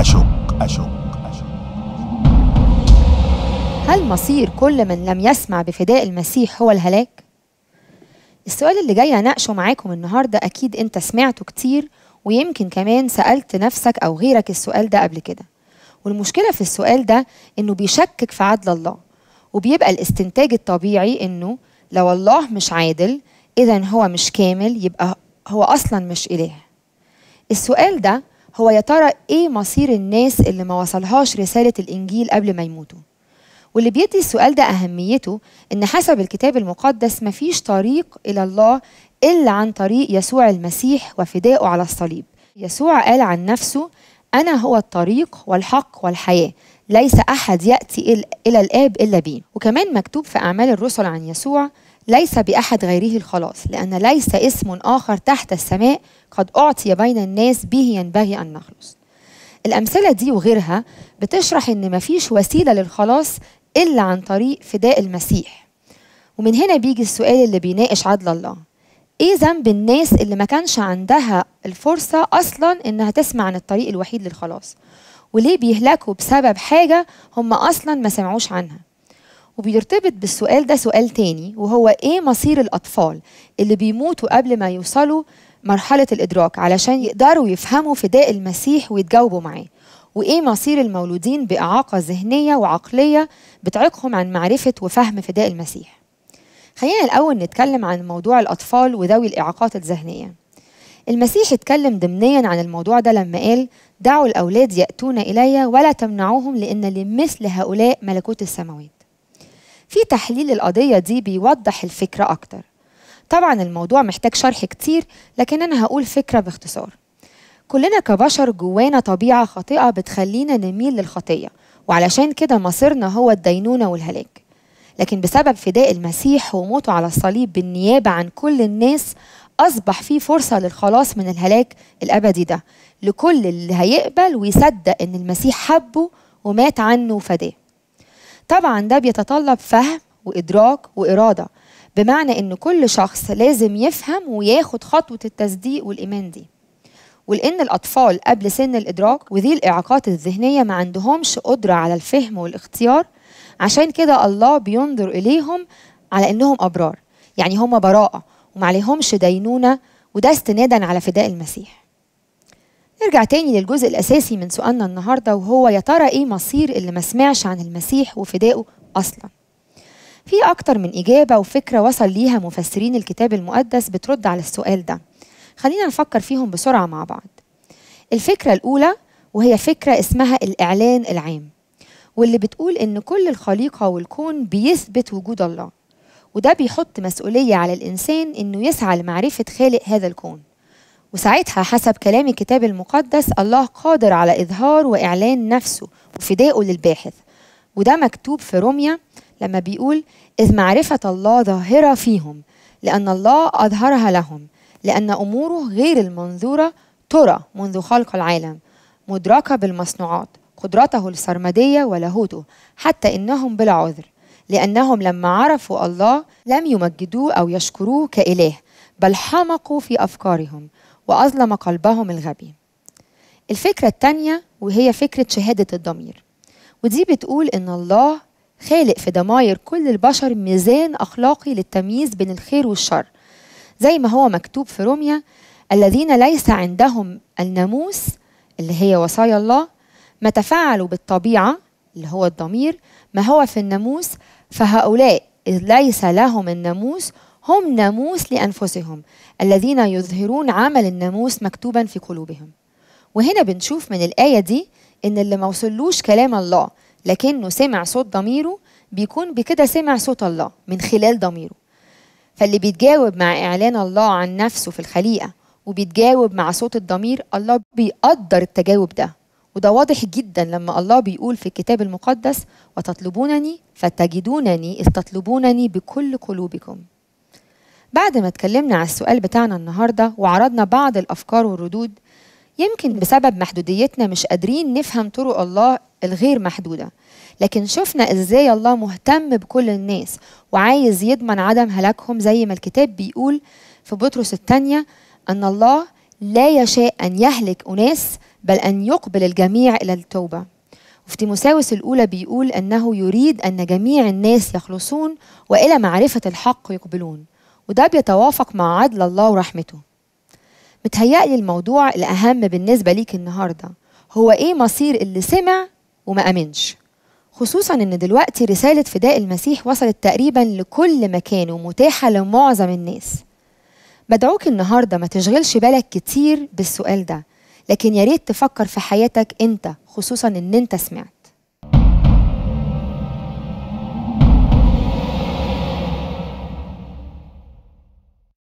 أشك أشك أشك هل مصير كل من لم يسمع بفداء المسيح هو الهلاك؟ السؤال اللي جاي أناقشه معاكم النهاردة أكيد أنت سمعته كتير ويمكن كمان سألت نفسك أو غيرك السؤال ده قبل كده والمشكلة في السؤال ده إنه بيشكك في عدل الله وبيبقى الاستنتاج الطبيعي إنه لو الله مش عادل إذا هو مش كامل يبقى هو أصلا مش إله السؤال ده هو يا ترى ايه مصير الناس اللي ما وصلهاش رساله الانجيل قبل ما يموتوا واللي بيدي السؤال ده اهميته ان حسب الكتاب المقدس مفيش طريق الى الله الا عن طريق يسوع المسيح وفدائه على الصليب يسوع قال عن نفسه انا هو الطريق والحق والحياه ليس احد ياتي الى الاب الا بي وكمان مكتوب في اعمال الرسل عن يسوع ليس بأحد غيره الخلاص لأن ليس اسم آخر تحت السماء قد أعطي بين الناس به ينبغي أن نخلص الأمثلة دي وغيرها بتشرح إن مفيش وسيلة للخلاص إلا عن طريق فداء المسيح ومن هنا بيجي السؤال اللي بيناقش عدل الله إيه ذنب الناس اللي ما كانش عندها الفرصة أصلا إنها تسمع عن الطريق الوحيد للخلاص وليه بيهلكوا بسبب حاجة هم أصلا ما سمعوش عنها وبيرتبط بالسؤال ده سؤال تاني وهو ايه مصير الاطفال اللي بيموتوا قبل ما يوصلوا مرحله الادراك علشان يقدروا يفهموا فداء المسيح ويتجاوبوا معاه وايه مصير المولودين باعاقه ذهنيه وعقليه بتعيقهم عن معرفه وفهم فداء المسيح خلينا الاول نتكلم عن موضوع الاطفال وذوي الاعاقات الذهنيه المسيح اتكلم ضمنيا عن الموضوع ده لما قال دعوا الاولاد ياتون الي ولا تمنعوهم لان لمثل هؤلاء ملكوت السماوات في تحليل القضية دي بيوضح الفكرة أكتر طبعا الموضوع محتاج شرح كتير لكن أنا هقول فكرة باختصار كلنا كبشر جوانا طبيعة خاطئة بتخلينا نميل للخطية وعلشان كده مصيرنا هو الدينونة والهلاك لكن بسبب فداء المسيح وموته على الصليب بالنيابة عن كل الناس أصبح في فرصة للخلاص من الهلاك الأبدي ده لكل اللي هيقبل ويصدق إن المسيح حبه ومات عنه وفداه طبعا ده بيتطلب فهم وإدراك وإرادة بمعنى إن كل شخص لازم يفهم وياخد خطوة التصديق والإيمان دي ولأن الأطفال قبل سن الإدراك وذي الإعاقات الذهنية ما عندهمش قدرة على الفهم والاختيار عشان كده الله بينظر إليهم على إنهم أبرار يعني هم براءة وما عليهمش دينونة وده استنادا على فداء المسيح نرجع تاني للجزء الأساسي من سؤالنا النهاردة وهو يا ترى إيه مصير اللي ما سمعش عن المسيح وفدائه أصلا في أكتر من إجابة وفكرة وصل ليها مفسرين الكتاب المقدس بترد على السؤال ده خلينا نفكر فيهم بسرعة مع بعض الفكرة الأولى وهي فكرة اسمها الإعلان العام واللي بتقول إن كل الخليقة والكون بيثبت وجود الله وده بيحط مسؤولية على الإنسان إنه يسعى لمعرفة خالق هذا الكون وساعتها حسب كلام الكتاب المقدس الله قادر على إظهار وإعلان نفسه وفدائه للباحث وده مكتوب في روميا لما بيقول إذ معرفة الله ظاهرة فيهم لأن الله أظهرها لهم لأن أموره غير المنظورة ترى منذ خلق العالم مدركة بالمصنوعات قدرته السرمدية ولاهوته حتى إنهم بلا عذر لأنهم لما عرفوا الله لم يمجدوه أو يشكروه كإله بل حمقوا في أفكارهم وأظلم قلبهم الغبي الفكرة التانية وهي فكرة شهادة الضمير ودي بتقول إن الله خالق في ضماير كل البشر ميزان أخلاقي للتمييز بين الخير والشر زي ما هو مكتوب في روميا الذين ليس عندهم الناموس اللي هي وصايا الله ما تفعلوا بالطبيعة اللي هو الضمير ما هو في الناموس فهؤلاء ليس لهم الناموس هم ناموس لأنفسهم الذين يظهرون عمل الناموس مكتوبا في قلوبهم وهنا بنشوف من الآية دي إن اللي موصلوش كلام الله لكنه سمع صوت ضميره بيكون بكده سمع صوت الله من خلال ضميره فاللي بيتجاوب مع إعلان الله عن نفسه في الخليقة وبيتجاوب مع صوت الضمير الله بيقدر التجاوب ده وده واضح جدا لما الله بيقول في الكتاب المقدس وتطلبونني فتجدونني إذ تطلبونني بكل قلوبكم بعد ما اتكلمنا على السؤال بتاعنا النهارده وعرضنا بعض الافكار والردود يمكن بسبب محدوديتنا مش قادرين نفهم طرق الله الغير محدوده لكن شفنا ازاي الله مهتم بكل الناس وعايز يضمن عدم هلاكهم زي ما الكتاب بيقول في بطرس الثانيه ان الله لا يشاء ان يهلك اناس بل ان يقبل الجميع الى التوبه وفي تيموساوس الاولى بيقول انه يريد ان جميع الناس يخلصون والى معرفه الحق يقبلون وده بيتوافق مع عدل الله ورحمته متهيألي الموضوع الأهم بالنسبة ليك النهاردة هو إيه مصير اللي سمع وما أمنش خصوصا إن دلوقتي رسالة فداء المسيح وصلت تقريبا لكل مكان ومتاحة لمعظم الناس بدعوك النهاردة ما تشغلش بالك كتير بالسؤال ده لكن ياريت تفكر في حياتك أنت خصوصا إن أنت سمعت